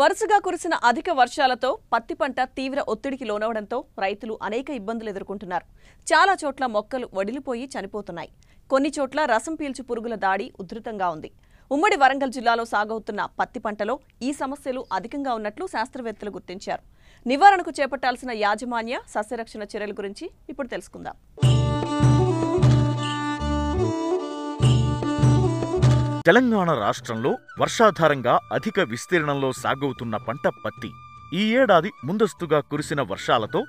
వరుసగా కురిసిన అధిక వర్షాలతో పత్తి పంట తీవ్ర ఒత్తిడికి లోనవడంతో రైతులు అనేక ఇబ్బందులు ఎదుర్కొంటున్నారు చాలా చోట్ల మొక్కలు వడిలిపోయి చనిపోతున్నాయి కొన్ని చోట్ల రసం పీల్చు పురుగుల దాడి ఉధృతంగా ఉంది ఉమ్మడి వరంగల్ జిల్లాలో సాగవుతున్న పత్తి పంటలో ఈ సమస్యలు అధికంగా ఉన్నట్లు శాస్త్రవేత్తలు గుర్తించారు నివారణకు చేపట్టాల్సిన యాజమాన్య సస్యరక్షణ చర్యల గురించి ఇప్పుడు తెలుసుకుందాం తెలంగాణ రాష్ట్రంలో వర్షాధారంగా అధిక విస్తీర్ణంలో సాగవుతున్న పంట పత్తి ఈ ఏడాది ముందస్తుగా కురిసిన వర్షాలతో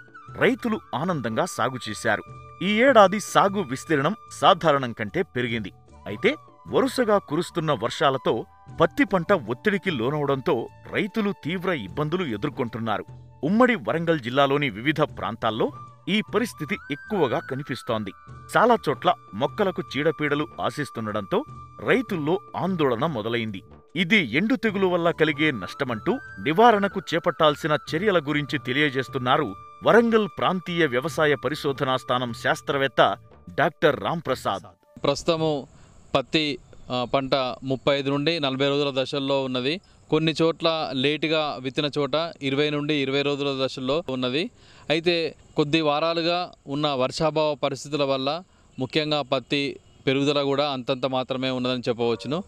రైతులు ఆనందంగా సాగు చేశారు ఈ ఏడాది సాగు విస్తీర్ణం సాధారణం కంటే పెరిగింది అయితే వరుసగా కురుస్తున్న వర్షాలతో పత్తి పంట ఒత్తిడికి లోనవడంతో రైతులు తీవ్ర ఇబ్బందులు ఎదుర్కొంటున్నారు ఉమ్మడి వరంగల్ జిల్లాలోని వివిధ ప్రాంతాల్లో ఈ పరిస్థితి ఎక్కువగా కనిపిస్తోంది చాలా చోట్ల మొక్కలకు చీడపీడలు ఆశిస్తుండడంతో రైతుల్లో ఆందోళన మొదలైంది ఇది ఎండు తెగులు వల్ల కలిగే నష్టమంటూ నివారణకు చేపట్టాల్సిన చర్యల గురించి తెలియజేస్తున్నారు వరంగల్ ప్రాంతీయ వ్యవసాయ పరిశోధనా స్థానం శాస్త్రవేత్త డాక్టర్ రాంప్రసాద్ ప్రస్తుతము పత్తి పంట ముప్పై ఐదు నుండి నలభై రోజుల దశల్లో ఉన్నది కొన్ని చోట్ల లేటుగా విత్తిన చోట ఇరవై నుండి ఇరవై రోజుల దశల్లో ఉన్నది అయితే కొద్ది వారాలుగా ఉన్న వర్షాభావ పరిస్థితుల వల్ల ముఖ్యంగా పత్తి పెరుగుదల కూడా అంతంత మాత్రమే ఉన్నదని చెప్పవచ్చును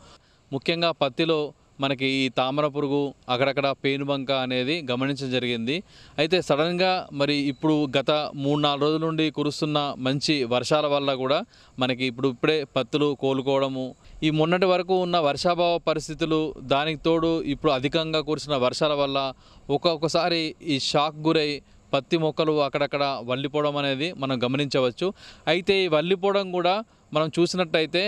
ముఖ్యంగా పత్తిలో మనకి ఈ తామర పురుగు అక్కడక్కడ పేనుబంక అనేది గమనించడం జరిగింది అయితే సడన్గా మరి ఇప్పుడు గత మూడు నాలుగు రోజుల నుండి కురుస్తున్న మంచి వర్షాల వల్ల కూడా మనకి ఇప్పుడు ఇప్పుడే పత్తులు కోలుకోవడము ఈ మొన్నటి వరకు ఉన్న వర్షాభావ పరిస్థితులు దానికి తోడు ఇప్పుడు అధికంగా కురిసిన వర్షాల వల్ల ఒక్కొక్కసారి ఈ షాక్ గురై పత్తి మొక్కలు అక్కడక్కడ వల్లిపోవడం అనేది మనం గమనించవచ్చు అయితే ఈ వల్లిపోవడం కూడా మనం చూసినట్టయితే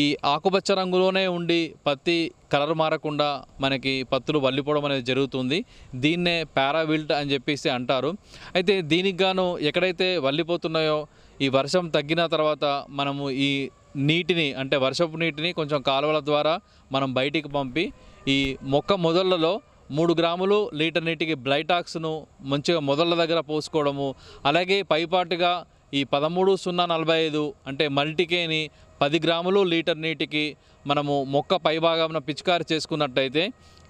ఈ ఆకుపచ్చ రంగులోనే ఉండి పత్తి కలర్ మారకుండా మనకి పత్తులు వల్లిపోవడం అనేది జరుగుతుంది దీన్నే పారావిల్ట్ అని చెప్పేసి అంటారు అయితే దీనికి గాను ఎక్కడైతే వల్లిపోతున్నాయో ఈ వర్షం తగ్గిన తర్వాత మనము ఈ నీటిని అంటే వర్షపు నీటిని కొంచెం కాలువల ద్వారా మనం బయటికి పంపి ఈ మొక్క మొదళ్ళలో మూడు గ్రాములు లీటర్ నీటికి బ్లైటాక్స్ను మంచిగా మొదళ్ళ దగ్గర పోసుకోవడము అలాగే పైపాటుగా ఈ పదమూడు సున్నా నలభై ఐదు అంటే మల్టీకేని పది గ్రాములు లీటర్ నీటికి మనము మొక్క పైభాగంన పిచికారి చేసుకున్నట్టయితే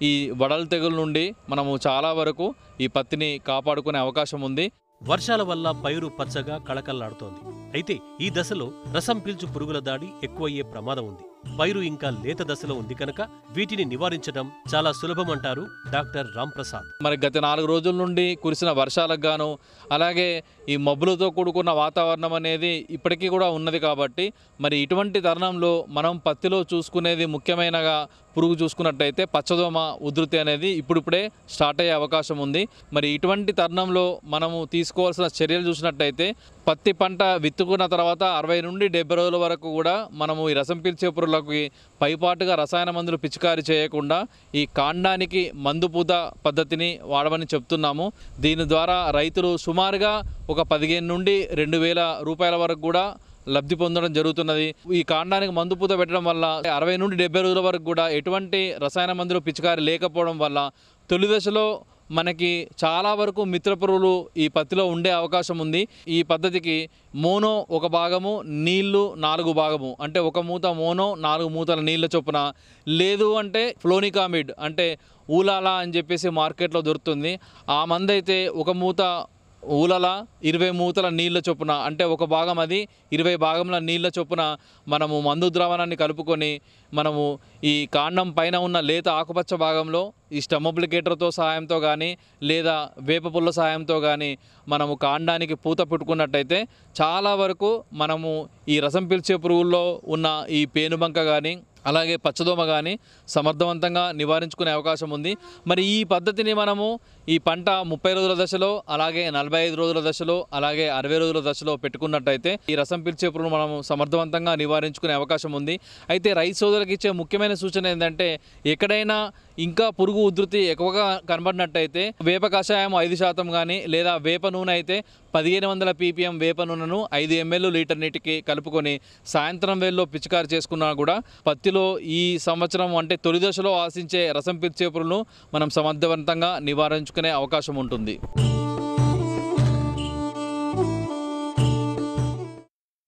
ఈ వడల తెగుల నుండి మనము చాలా వరకు ఈ పత్తిని కాపాడుకునే అవకాశం ఉంది వర్షాల వల్ల పైరు పచ్చగా కళకళలాడుతోంది అయితే ఈ దశలో రసం పీల్చు పురుగుల దాడి ఎక్కువయ్యే ప్రమాదం ఉంది పైరు ఇంకా లేత దశలో ఉంది కనుక వీటిని నివారించడం చాలా సులభం అంటారు డాక్టర్ రాంప్రసాద్ మరి గత నాలుగు రోజుల నుండి కురిసిన వర్షాలకు గాను అలాగే ఈ మబ్బులతో కూడుకున్న వాతావరణం అనేది ఇప్పటికీ కూడా ఉన్నది కాబట్టి మరి ఇటువంటి తరుణంలో మనం పత్తిలో చూసుకునేది ముఖ్యమైనగా పురుగు చూసుకున్నట్టయితే పచ్చదోమ ఉధృతి అనేది ఇప్పుడిప్పుడే స్టార్ట్ అయ్యే అవకాశం ఉంది మరి ఇటువంటి తరుణంలో మనము తీసుకోవాల్సిన చర్యలు చూసినట్టయితే పత్తి పంట విత్తుకున్న తర్వాత అరవై నుండి డెబ్బై రోజుల వరకు కూడా మనము ఈ రసం పీల్చే రైతులకి పైపాటుగా రసాయన మందులు పిచికారి చేయకుండా ఈ కాండానికి మందుపూత పద్ధతిని వాడమని చెప్తున్నాము దీని ద్వారా రైతులు సుమారుగా ఒక పదిహేను నుండి రెండు వేల రూపాయల వరకు కూడా లబ్ధి పొందడం జరుగుతున్నది ఈ కాండానికి మందు పూత పెట్టడం వల్ల అరవై నుండి డెబ్బై రోజుల వరకు కూడా ఎటువంటి రసాయన మందులు పిచికారి లేకపోవడం వల్ల తొలి దశలో మనకి చాలా వరకు మిత్రపురులు ఈ పత్తిలో ఉండే అవకాశం ఉంది ఈ పద్ధతికి మోనో ఒక భాగము నీళ్లు నాలుగు భాగము అంటే ఒక మూత మోనో నాలుగు మూతల నీళ్ళ చొప్పున లేదు అంటే ఫ్లోనికామిడ్ అంటే ఊలాలా అని చెప్పేసి మార్కెట్లో దొరుకుతుంది ఆ మందైతే ఒక మూత ఊలల ఇరవై మూతల నీళ్ళ చొప్పున అంటే ఒక భాగం అది ఇరవై భాగముల నీళ్ళ చొప్పున మనము మందు ద్రావణాన్ని కలుపుకొని మనము ఈ కాండం పైన ఉన్న లేత ఆకుపచ్చ భాగంలో ఈ స్టెమబ్లికేటర్తో సహాయంతో కానీ లేదా వేప పుల్ల సహాయంతో కానీ మనము కాండానికి పూత పుట్టుకున్నట్టయితే చాలా వరకు మనము ఈ రసం పిలిచే పురుగుల్లో ఉన్న ఈ పేనుబంక కానీ అలాగే పచ్చదోమ కానీ సమర్థవంతంగా నివారించుకునే అవకాశం ఉంది మరి ఈ పద్ధతిని మనము ఈ పంట ముప్పై రోజుల దశలో అలాగే నలభై ఐదు రోజుల దశలో అలాగే అరవై రోజుల దశలో పెట్టుకున్నట్టయితే ఈ రసం పిలిచే పురుగును మనం సమర్థవంతంగా నివారించుకునే అవకాశం ఉంది అయితే రైతు సోదరులకు ఇచ్చే ముఖ్యమైన సూచన ఏంటంటే ఎక్కడైనా ఇంకా పురుగు ఉధృతి ఎక్కువగా కనబడినట్టయితే వేప కషాయం ఐదు శాతం కానీ లేదా వేప నూనె అయితే పదిహేను వందల పీపీఎం వేప నూనెను ఐదు ఎంఎల్ లీటర్ నీటికి కలుపుకొని సాయంత్రం వేల్లో పిచికారు చేసుకున్నా కూడా పత్తిలో ఈ సంవత్సరం అంటే తొలి దశలో ఆశించే రసం పిలిచే పురుగులను మనం సమర్థవంతంగా నివారించుకునే అవకాశం ఉంటుంది